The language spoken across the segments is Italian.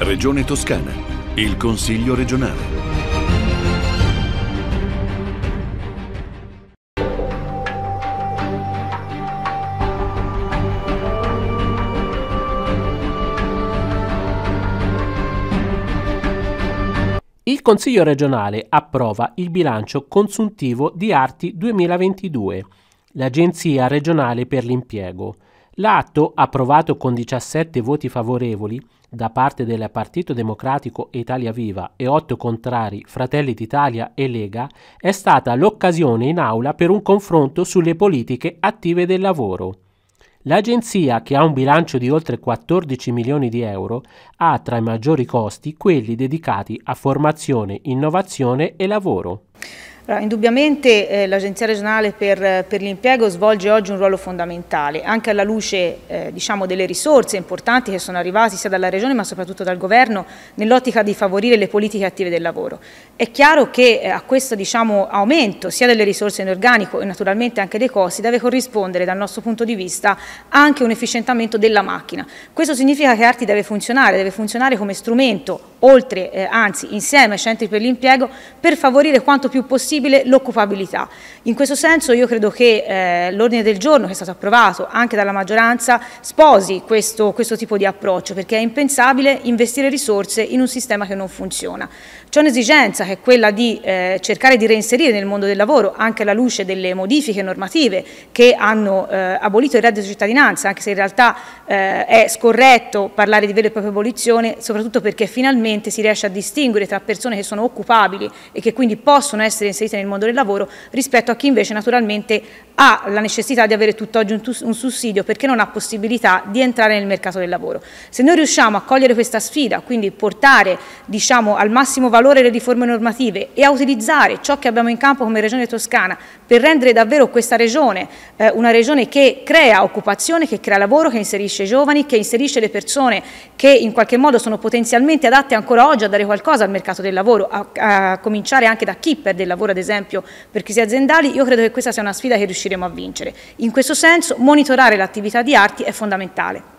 Regione Toscana, il Consiglio regionale. Il Consiglio regionale approva il bilancio consuntivo di Arti 2022, l'Agenzia regionale per l'impiego L'atto, approvato con 17 voti favorevoli da parte del Partito Democratico e Italia Viva e 8 contrari Fratelli d'Italia e Lega, è stata l'occasione in aula per un confronto sulle politiche attive del lavoro. L'agenzia, che ha un bilancio di oltre 14 milioni di euro, ha tra i maggiori costi quelli dedicati a formazione, innovazione e lavoro. Allora, indubbiamente eh, l'Agenzia regionale per, per l'impiego svolge oggi un ruolo fondamentale, anche alla luce eh, diciamo, delle risorse importanti che sono arrivate sia dalla Regione ma soprattutto dal Governo nell'ottica di favorire le politiche attive del lavoro. È chiaro che eh, a questo diciamo, aumento sia delle risorse in organico e naturalmente anche dei costi deve corrispondere dal nostro punto di vista anche un efficientamento della macchina. Questo significa che Arti deve funzionare, deve funzionare come strumento, oltre, eh, anzi insieme ai centri per l'impiego, per favorire quanto più possibile possibile l'occupabilità. In questo senso io credo che eh, l'ordine del giorno che è stato approvato anche dalla maggioranza sposi questo, questo tipo di approccio perché è impensabile investire risorse in un sistema che non funziona. C'è un'esigenza che è quella di eh, cercare di reinserire nel mondo del lavoro anche alla luce delle modifiche normative che hanno eh, abolito il reddito di cittadinanza, anche se in realtà eh, è scorretto parlare di vera e propria abolizione, soprattutto perché finalmente si riesce a distinguere tra persone che sono occupabili e che quindi possono essere inserite nel mondo del lavoro rispetto a chi invece naturalmente ha la necessità di avere tutt'oggi un, un sussidio perché non ha possibilità di entrare nel mercato del lavoro. Se noi riusciamo a cogliere questa sfida, quindi portare diciamo, al massimo valore valore le riforme normative e a utilizzare ciò che abbiamo in campo come Regione Toscana per rendere davvero questa Regione eh, una Regione che crea occupazione, che crea lavoro, che inserisce giovani, che inserisce le persone che in qualche modo sono potenzialmente adatte ancora oggi a dare qualcosa al mercato del lavoro, a, a cominciare anche da chi perde il lavoro ad esempio per crisi aziendali, io credo che questa sia una sfida che riusciremo a vincere. In questo senso monitorare l'attività di arti è fondamentale.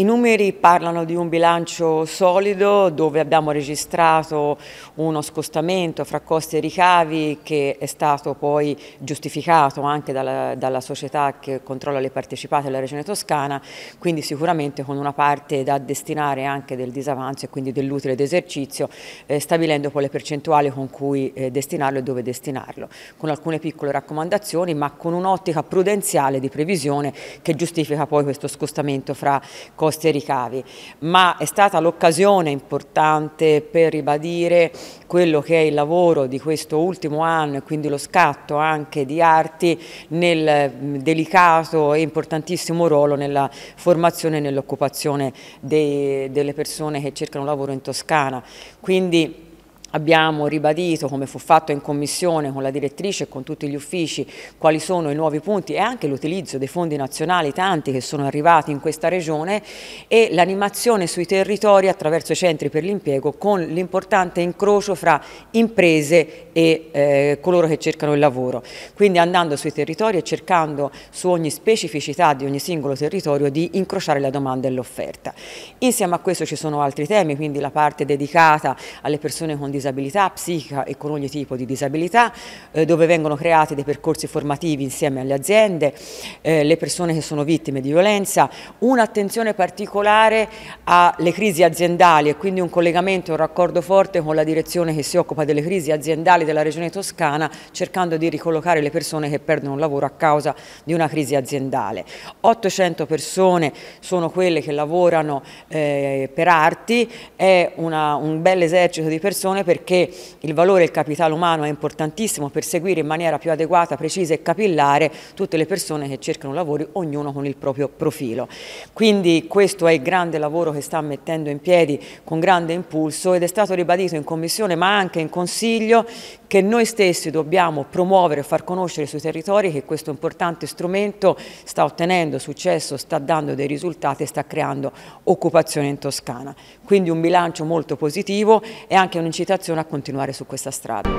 I numeri parlano di un bilancio solido dove abbiamo registrato uno scostamento fra costi e ricavi che è stato poi giustificato anche dalla, dalla società che controlla le partecipate della Regione Toscana, quindi sicuramente con una parte da destinare anche del disavanzo e quindi dell'utile d'esercizio, eh, stabilendo poi le percentuali con cui eh, destinarlo e dove destinarlo, con alcune piccole raccomandazioni ma con un'ottica prudenziale di previsione che giustifica poi questo scostamento fra costi imposte e ricavi, ma è stata l'occasione importante per ribadire quello che è il lavoro di questo ultimo anno e quindi lo scatto anche di Arti nel mm, delicato e importantissimo ruolo nella formazione e nell'occupazione delle persone che cercano lavoro in Toscana. Quindi Abbiamo ribadito, come fu fatto in commissione con la direttrice e con tutti gli uffici, quali sono i nuovi punti e anche l'utilizzo dei fondi nazionali, tanti che sono arrivati in questa regione, e l'animazione sui territori attraverso i centri per l'impiego con l'importante incrocio fra imprese e eh, coloro che cercano il lavoro. Quindi andando sui territori e cercando su ogni specificità di ogni singolo territorio di incrociare la domanda e l'offerta. Insieme a questo ci sono altri temi, quindi la parte dedicata alle persone con disabilità disabilità psichica e con ogni tipo di disabilità, eh, dove vengono creati dei percorsi formativi insieme alle aziende, eh, le persone che sono vittime di violenza, un'attenzione particolare alle crisi aziendali e quindi un collegamento, un raccordo forte con la direzione che si occupa delle crisi aziendali della Regione Toscana, cercando di ricollocare le persone che perdono un lavoro a causa di una crisi aziendale. 800 persone sono quelle che lavorano eh, per arti, è una, un bel esercito di persone perché il valore del capitale umano è importantissimo per seguire in maniera più adeguata, precisa e capillare tutte le persone che cercano lavori, ognuno con il proprio profilo. Quindi questo è il grande lavoro che sta mettendo in piedi con grande impulso ed è stato ribadito in Commissione ma anche in Consiglio che noi stessi dobbiamo promuovere e far conoscere sui territori che questo importante strumento sta ottenendo successo, sta dando dei risultati e sta creando occupazione in Toscana. Quindi un bilancio molto positivo e anche un'incitazione popolazione a continuare su questa strada.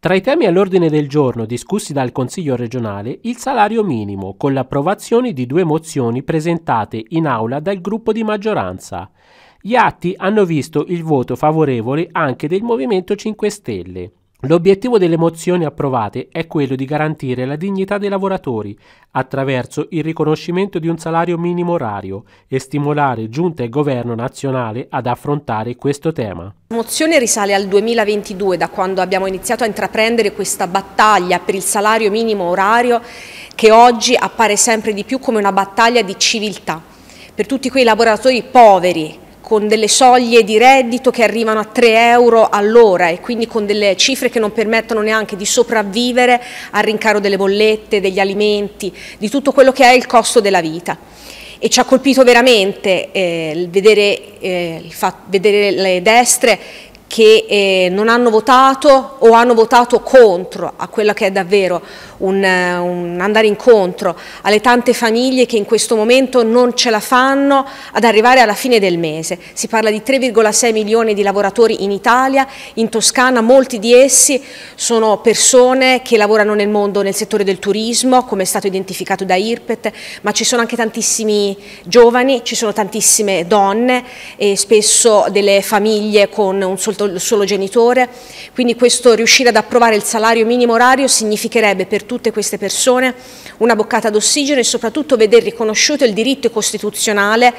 Tra i temi all'ordine del giorno discussi dal Consiglio regionale, il salario minimo, con l'approvazione di due mozioni presentate in aula dal gruppo di maggioranza. Gli atti hanno visto il voto favorevole anche del Movimento 5 Stelle. L'obiettivo delle mozioni approvate è quello di garantire la dignità dei lavoratori attraverso il riconoscimento di un salario minimo orario e stimolare giunta e governo nazionale ad affrontare questo tema. La mozione risale al 2022 da quando abbiamo iniziato a intraprendere questa battaglia per il salario minimo orario che oggi appare sempre di più come una battaglia di civiltà per tutti quei lavoratori poveri con delle soglie di reddito che arrivano a 3 euro all'ora e quindi con delle cifre che non permettono neanche di sopravvivere al rincaro delle bollette, degli alimenti, di tutto quello che è il costo della vita. E ci ha colpito veramente eh, vedere, eh, vedere le destre che eh, non hanno votato o hanno votato contro a quella che è davvero un, eh, un andare incontro alle tante famiglie che in questo momento non ce la fanno ad arrivare alla fine del mese. Si parla di 3,6 milioni di lavoratori in Italia, in Toscana molti di essi sono persone che lavorano nel mondo, nel settore del turismo, come è stato identificato da IRPET, ma ci sono anche tantissimi giovani, ci sono tantissime donne e spesso delle famiglie con un solo, solo genitore, quindi questo riuscire ad approvare il salario minimo orario significherebbe per tutte queste persone una boccata d'ossigeno e soprattutto veder riconosciuto il diritto costituzionale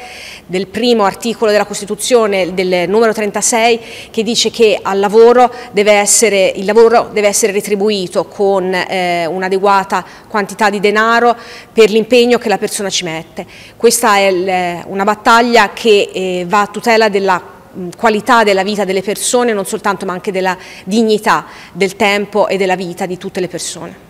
del primo articolo della Costituzione, del numero 36, che dice che al lavoro deve essere, il lavoro deve essere retribuito con eh, un'adeguata quantità di denaro per l'impegno che la persona ci mette. Questa è il, una battaglia che eh, va a tutela della qualità della vita delle persone, non soltanto ma anche della dignità del tempo e della vita di tutte le persone.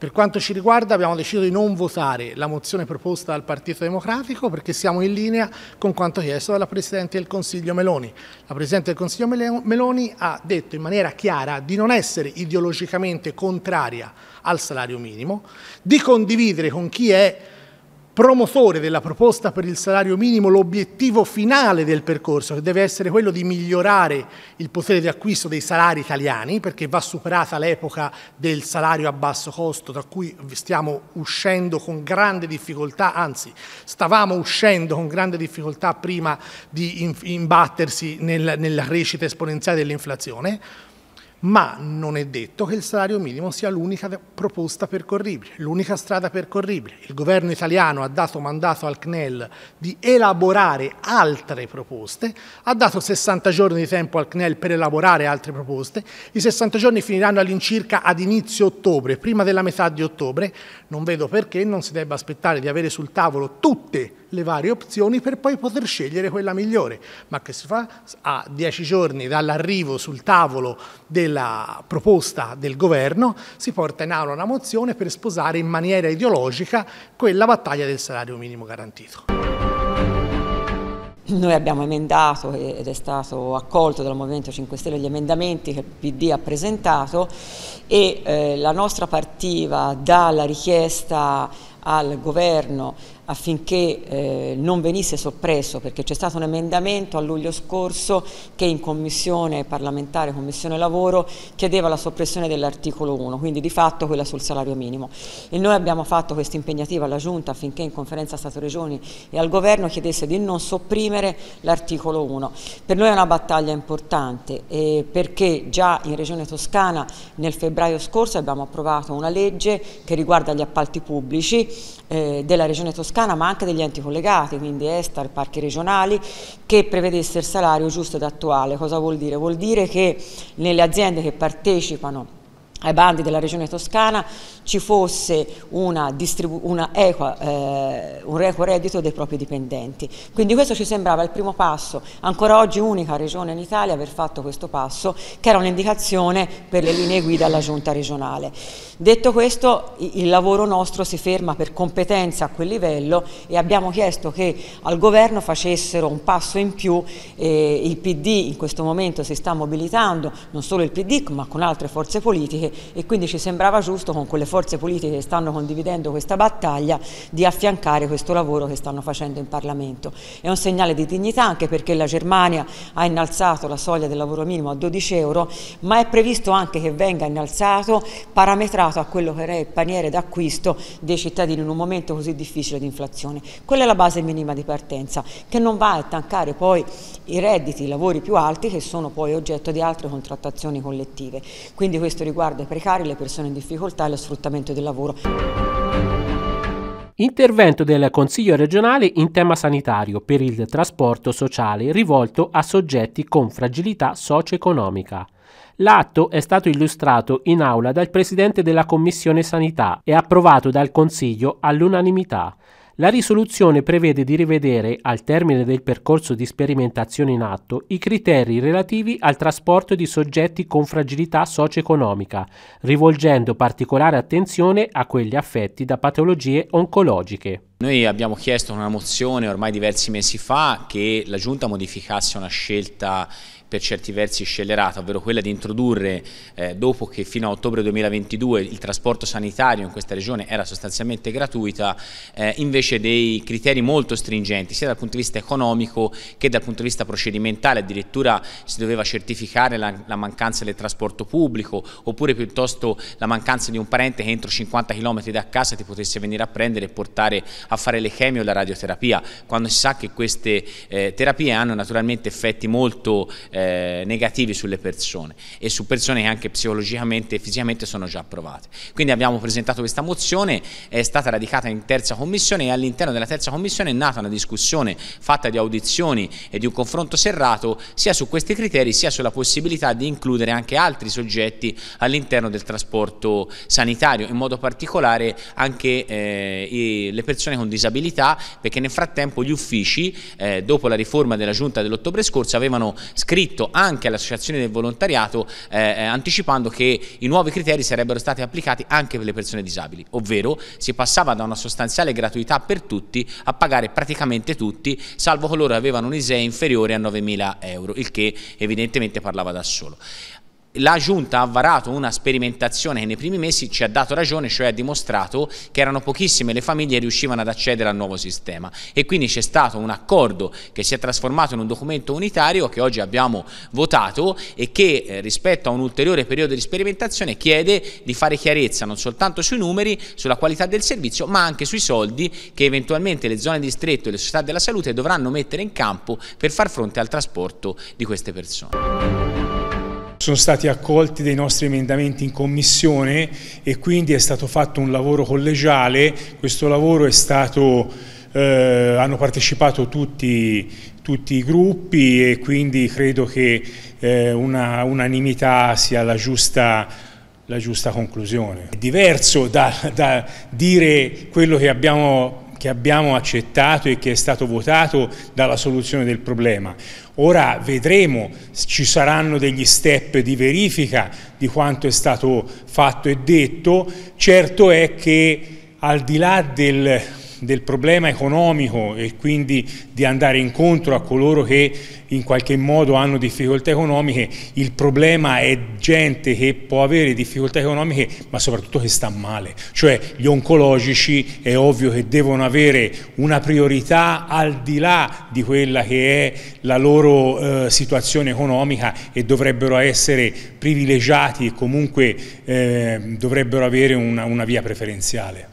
Per quanto ci riguarda abbiamo deciso di non votare la mozione proposta dal Partito Democratico perché siamo in linea con quanto chiesto dalla Presidente del Consiglio Meloni. La Presidente del Consiglio Meloni ha detto in maniera chiara di non essere ideologicamente contraria al salario minimo, di condividere con chi è promotore della proposta per il salario minimo l'obiettivo finale del percorso, che deve essere quello di migliorare il potere di acquisto dei salari italiani, perché va superata l'epoca del salario a basso costo, da cui stiamo uscendo con grande difficoltà, anzi stavamo uscendo con grande difficoltà prima di imbattersi nella crescita esponenziale dell'inflazione ma non è detto che il salario minimo sia l'unica proposta percorribile, l'unica strada percorribile. Il governo italiano ha dato mandato al CNEL di elaborare altre proposte, ha dato 60 giorni di tempo al CNEL per elaborare altre proposte, i 60 giorni finiranno all'incirca ad inizio ottobre, prima della metà di ottobre, non vedo perché non si debba aspettare di avere sul tavolo tutte le varie opzioni per poi poter scegliere quella migliore, ma che si fa a 10 giorni dall'arrivo sul tavolo del della proposta del governo si porta in aula una mozione per sposare in maniera ideologica quella battaglia del salario minimo garantito. Noi abbiamo emendato ed è stato accolto dal Movimento 5 Stelle gli emendamenti che il PD ha presentato e eh, la nostra partiva dalla richiesta al governo affinché eh, non venisse soppresso perché c'è stato un emendamento a luglio scorso che in commissione parlamentare, commissione lavoro chiedeva la soppressione dell'articolo 1 quindi di fatto quella sul salario minimo e noi abbiamo fatto questa impegnativa alla Giunta affinché in conferenza Stato-Regioni e al governo chiedesse di non sopprimere l'articolo 1 per noi è una battaglia importante eh, perché già in Regione Toscana nel febbraio scorso abbiamo approvato una legge che riguarda gli appalti pubblici eh, della regione toscana ma anche degli enti collegati, quindi Estar, parchi regionali, che prevedesse il salario giusto ed attuale. Cosa vuol dire? Vuol dire che nelle aziende che partecipano ai bandi della regione toscana ci fosse una una equa, eh, un equo reddito dei propri dipendenti. Quindi questo ci sembrava il primo passo, ancora oggi unica regione in Italia aver fatto questo passo, che era un'indicazione per le linee guida alla giunta regionale. Detto questo, il lavoro nostro si ferma per competenza a quel livello e abbiamo chiesto che al governo facessero un passo in più, eh, il PD in questo momento si sta mobilitando, non solo il PD ma con altre forze politiche, e quindi ci sembrava giusto con quelle forze politiche che stanno condividendo questa battaglia di affiancare questo lavoro che stanno facendo in Parlamento. È un segnale di dignità anche perché la Germania ha innalzato la soglia del lavoro minimo a 12 euro, ma è previsto anche che venga innalzato parametrato a quello che era il paniere d'acquisto dei cittadini in un momento così difficile di inflazione. Quella è la base minima di partenza che non va a tancare poi i redditi, i lavori più alti che sono poi oggetto di altre contrattazioni collettive. Quindi questo riguarda riguarda i precari, le persone in difficoltà e lo sfruttamento del lavoro. Intervento del Consiglio regionale in tema sanitario per il trasporto sociale rivolto a soggetti con fragilità socio-economica. L'atto è stato illustrato in aula dal Presidente della Commissione Sanità e approvato dal Consiglio all'unanimità. La risoluzione prevede di rivedere, al termine del percorso di sperimentazione in atto, i criteri relativi al trasporto di soggetti con fragilità socio-economica, rivolgendo particolare attenzione a quelli affetti da patologie oncologiche. Noi abbiamo chiesto con una mozione ormai diversi mesi fa che la Giunta modificasse una scelta per certi versi scellerata, ovvero quella di introdurre eh, dopo che fino a ottobre 2022 il trasporto sanitario in questa regione era sostanzialmente gratuita, eh, invece dei criteri molto stringenti sia dal punto di vista economico che dal punto di vista procedimentale, addirittura si doveva certificare la, la mancanza del trasporto pubblico oppure piuttosto la mancanza di un parente che entro 50 km da casa ti potesse venire a prendere e portare a fare le chemio o la radioterapia, quando si sa che queste eh, terapie hanno naturalmente effetti molto eh, eh, negativi sulle persone e su persone che anche psicologicamente e fisicamente sono già provate. Quindi abbiamo presentato questa mozione, è stata radicata in terza commissione e all'interno della terza commissione è nata una discussione fatta di audizioni e di un confronto serrato sia su questi criteri sia sulla possibilità di includere anche altri soggetti all'interno del trasporto sanitario, in modo particolare anche eh, i, le persone con disabilità perché nel frattempo gli uffici eh, dopo la riforma della giunta dell'ottobre scorso avevano scritto scritto anche all'associazione del volontariato eh, eh, anticipando che i nuovi criteri sarebbero stati applicati anche per le persone disabili, ovvero si passava da una sostanziale gratuità per tutti a pagare praticamente tutti, salvo coloro che avevano un ISEE inferiore a 9.000 euro, il che evidentemente parlava da solo la Giunta ha varato una sperimentazione che nei primi mesi ci ha dato ragione, cioè ha dimostrato che erano pochissime le famiglie che riuscivano ad accedere al nuovo sistema e quindi c'è stato un accordo che si è trasformato in un documento unitario che oggi abbiamo votato e che eh, rispetto a un ulteriore periodo di sperimentazione chiede di fare chiarezza non soltanto sui numeri, sulla qualità del servizio, ma anche sui soldi che eventualmente le zone di distretto e le società della salute dovranno mettere in campo per far fronte al trasporto di queste persone. Sono stati accolti dei nostri emendamenti in commissione e quindi è stato fatto un lavoro collegiale, questo lavoro è stato, eh, hanno partecipato tutti, tutti i gruppi e quindi credo che eh, una unanimità sia la giusta, la giusta conclusione. È diverso da, da dire quello che abbiamo che abbiamo accettato e che è stato votato dalla soluzione del problema. Ora vedremo, ci saranno degli step di verifica di quanto è stato fatto e detto, certo è che al di là del del problema economico e quindi di andare incontro a coloro che in qualche modo hanno difficoltà economiche, il problema è gente che può avere difficoltà economiche ma soprattutto che sta male, cioè gli oncologici è ovvio che devono avere una priorità al di là di quella che è la loro eh, situazione economica e dovrebbero essere privilegiati e comunque eh, dovrebbero avere una, una via preferenziale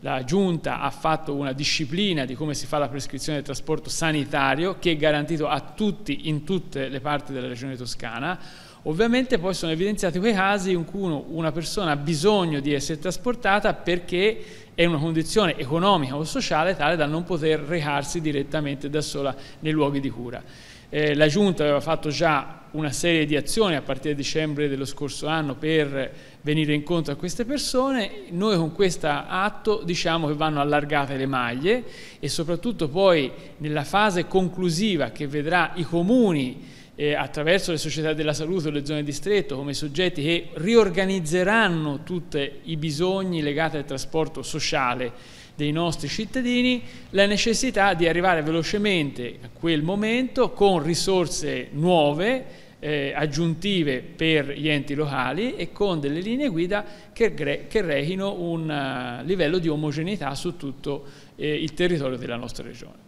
la Giunta ha fatto una disciplina di come si fa la prescrizione del trasporto sanitario che è garantito a tutti in tutte le parti della regione toscana. Ovviamente poi sono evidenziati quei casi in cui una persona ha bisogno di essere trasportata perché è in una condizione economica o sociale tale da non poter recarsi direttamente da sola nei luoghi di cura. Eh, la Giunta aveva fatto già una serie di azioni a partire da dicembre dello scorso anno per venire incontro a queste persone, noi con questo atto diciamo che vanno allargate le maglie e soprattutto poi nella fase conclusiva che vedrà i comuni eh, attraverso le società della salute o le zone di distretto come soggetti che riorganizzeranno tutti i bisogni legati al trasporto sociale dei nostri cittadini la necessità di arrivare velocemente a quel momento con risorse nuove eh, aggiuntive per gli enti locali e con delle linee guida che, che rechino un uh, livello di omogeneità su tutto eh, il territorio della nostra regione.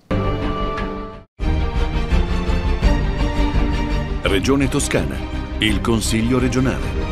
Regione Toscana, il Consiglio regionale.